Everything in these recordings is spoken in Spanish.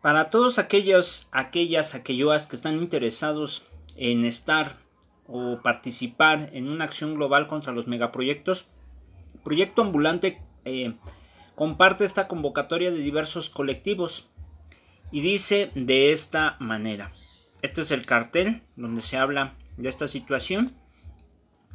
Para todos aquellos, aquellas, aquelloas que están interesados en estar o participar en una acción global contra los megaproyectos, Proyecto Ambulante eh, comparte esta convocatoria de diversos colectivos y dice de esta manera. Este es el cartel donde se habla de esta situación.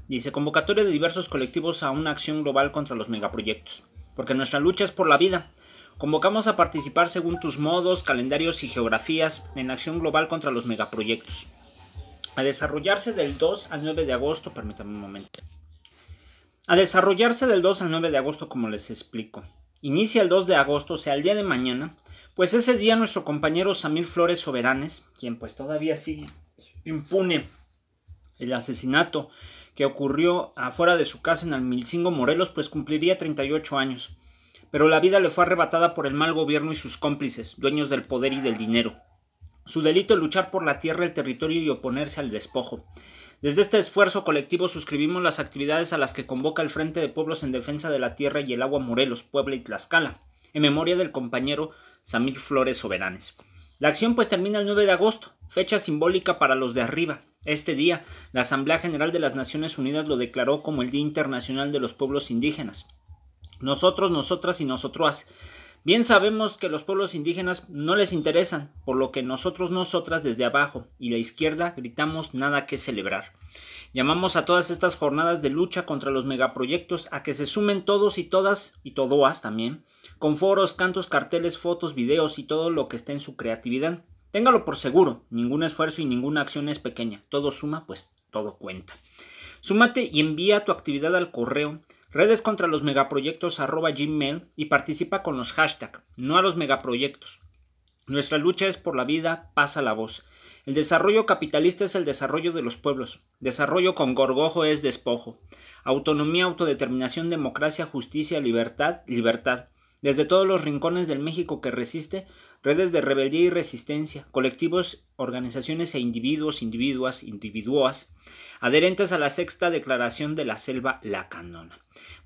Dice convocatoria de diversos colectivos a una acción global contra los megaproyectos, porque nuestra lucha es por la vida Convocamos a participar según tus modos, calendarios y geografías en acción global contra los megaproyectos. A desarrollarse del 2 al 9 de agosto, permítame un momento. A desarrollarse del 2 al 9 de agosto, como les explico. Inicia el 2 de agosto, o sea, el día de mañana, pues ese día nuestro compañero Samir Flores Soberanes, quien pues todavía sigue impune el asesinato que ocurrió afuera de su casa en Almilcingo, Morelos, pues cumpliría 38 años pero la vida le fue arrebatada por el mal gobierno y sus cómplices, dueños del poder y del dinero. Su delito es luchar por la tierra, el territorio y oponerse al despojo. Desde este esfuerzo colectivo suscribimos las actividades a las que convoca el Frente de Pueblos en Defensa de la Tierra y el Agua Morelos, Puebla y Tlaxcala, en memoria del compañero Samir Flores Soberanes. La acción pues termina el 9 de agosto, fecha simbólica para los de arriba. Este día, la Asamblea General de las Naciones Unidas lo declaró como el Día Internacional de los Pueblos Indígenas. Nosotros, nosotras y nosotras. Bien sabemos que los pueblos indígenas no les interesan, por lo que nosotros, nosotras desde abajo y la izquierda gritamos nada que celebrar. Llamamos a todas estas jornadas de lucha contra los megaproyectos a que se sumen todos y todas y todoas también, con foros, cantos, carteles, fotos, videos y todo lo que esté en su creatividad. Téngalo por seguro, ningún esfuerzo y ninguna acción es pequeña, todo suma, pues todo cuenta. Súmate y envía tu actividad al correo redes contra los megaproyectos arroba gmail y participa con los hashtags, no a los megaproyectos. Nuestra lucha es por la vida, pasa la voz. El desarrollo capitalista es el desarrollo de los pueblos. Desarrollo con gorgojo es despojo. Autonomía, autodeterminación, democracia, justicia, libertad, libertad. Desde todos los rincones del México que resiste, redes de rebeldía y resistencia, colectivos, organizaciones e individuos, individuas, individuas, adherentes a la sexta declaración de la selva la canona.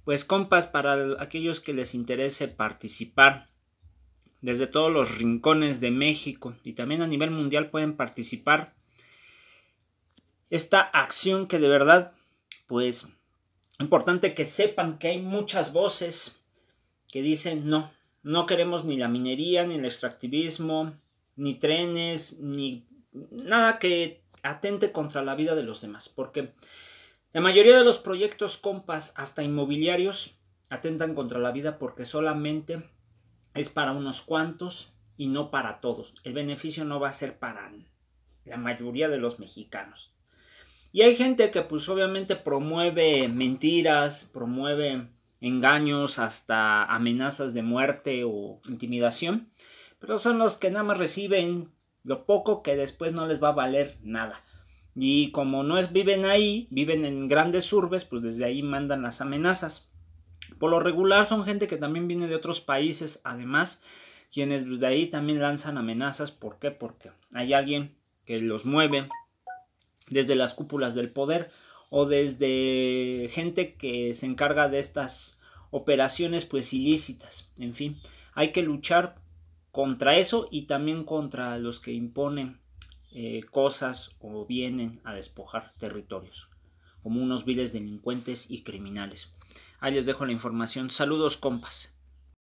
Pues compas, para aquellos que les interese participar desde todos los rincones de México y también a nivel mundial pueden participar esta acción que de verdad, pues, importante que sepan que hay muchas voces que dicen no, no queremos ni la minería, ni el extractivismo, ni trenes, ni nada que atente contra la vida de los demás, porque la mayoría de los proyectos compas, hasta inmobiliarios, atentan contra la vida porque solamente es para unos cuantos y no para todos. El beneficio no va a ser para la mayoría de los mexicanos. Y hay gente que pues obviamente promueve mentiras, promueve engaños, hasta amenazas de muerte o intimidación, pero son los que nada más reciben lo poco que después no les va a valer nada. Y como no es, viven ahí, viven en grandes urbes, pues desde ahí mandan las amenazas. Por lo regular son gente que también viene de otros países, además, quienes desde ahí también lanzan amenazas. ¿Por qué? Porque hay alguien que los mueve desde las cúpulas del poder o desde gente que se encarga de estas operaciones pues ilícitas. En fin, hay que luchar contra eso y también contra los que imponen eh, cosas o vienen a despojar territorios, como unos viles delincuentes y criminales. Ahí les dejo la información. Saludos compas.